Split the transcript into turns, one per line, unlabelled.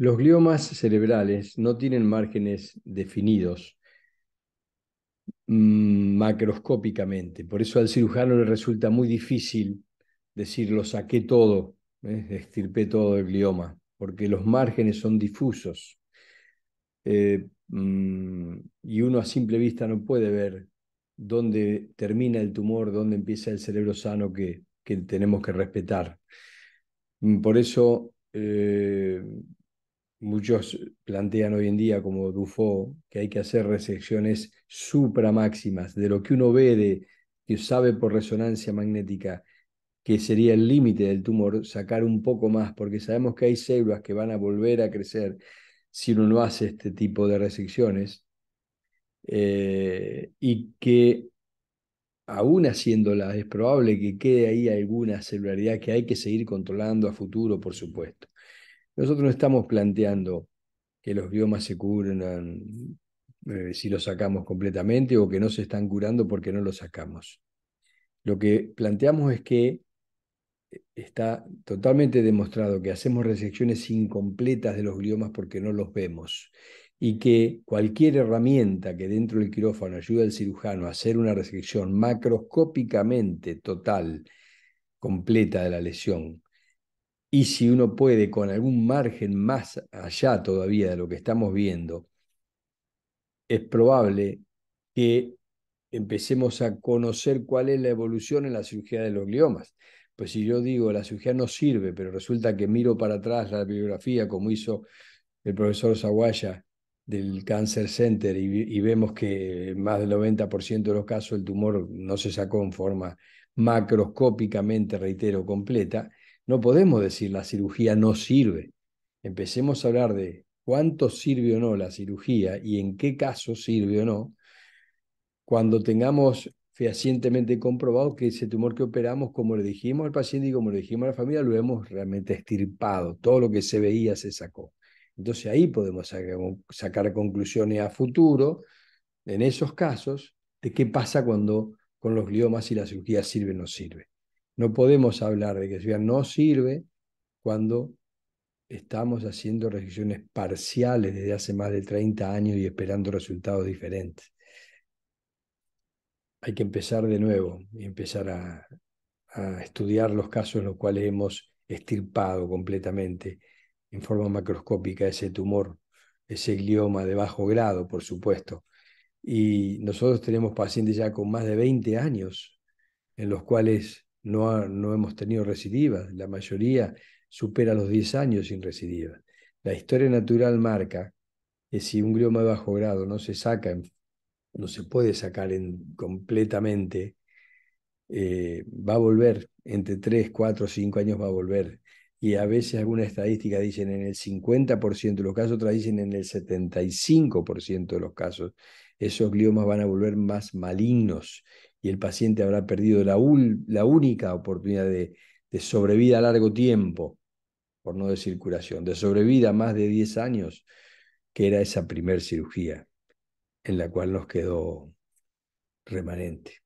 Los gliomas cerebrales no tienen márgenes definidos mm, macroscópicamente, por eso al cirujano le resulta muy difícil decir lo saqué todo, ¿eh? extirpé todo el glioma, porque los márgenes son difusos eh, mm, y uno a simple vista no puede ver dónde termina el tumor, dónde empieza el cerebro sano que, tenemos que respetar. Mm, por eso eh, muchos plantean hoy en día, como Dufo, que hay que hacer resecciones supramáximas de lo que uno ve, de, que sabe por resonancia magnética, que sería el límite del tumor, sacar un poco más, porque sabemos que hay células que van a volver a crecer si uno no hace este tipo de resecciones, eh, y que aún haciéndolas es probable que quede ahí alguna celularidad que hay que seguir controlando a futuro, por supuesto. Nosotros no estamos planteando que los biomas se curan eh, si los sacamos completamente o que no se están curando porque no los sacamos. Lo que planteamos es que eh, está totalmente demostrado que hacemos resecciones incompletas de los gliomas porque no los vemos y que cualquier herramienta que dentro del quirófano ayude al cirujano a hacer una resección macroscópicamente total, completa de la lesión, y si uno puede, con algún margen más allá todavía de lo que estamos viendo, es probable que empecemos a conocer cuál es la evolución en la cirugía de los gliomas. Pues si yo digo la cirugía no sirve, pero resulta que miro para atrás la bibliografía, como hizo el profesor Zaguaya del Cancer Center, y, vemos que más del 90% de los casos el tumor no se sacó en forma macroscópicamente, reitero, completa, no podemos decir la cirugía no sirve. Empecemos a hablar de cuánto sirve o no la cirugía y en qué caso sirve o no cuando tengamos fehacientemente comprobado que ese tumor que operamos, como le dijimos al paciente y como le dijimos a la familia, lo hemos realmente estirpado. Todo lo que se veía se sacó. Entonces ahí podemos sacar, conclusiones a futuro, en esos casos, de qué pasa cuando con los gliomas y la cirugía sirve o no sirve. No podemos hablar de que no sirve cuando estamos haciendo restricciones parciales desde hace más de 30 años y esperando resultados diferentes. Hay que empezar de nuevo y empezar a, estudiar los casos en los cuales hemos extirpado completamente en forma macroscópica ese tumor, ese glioma de bajo grado, por supuesto. Y nosotros tenemos pacientes ya con más de 20 años en los cuales no, hemos tenido recidivas, la mayoría supera los 10 años sin recidiva La historia natural marca que si un glioma de bajo grado no se saca, no se puede sacar en, completamente, eh, va a volver, entre 3, 4, 5 años va a volver. Y a veces algunas estadísticas dicen en el 50% de los casos, otras dicen en el 75% de los casos, esos gliomas van a volver más malignos y el paciente habrá perdido la, única oportunidad de, de, sobrevida a largo tiempo, por no decir curación, de sobrevida más de 10 años, que era esa primer cirugía en la cual nos quedó remanente.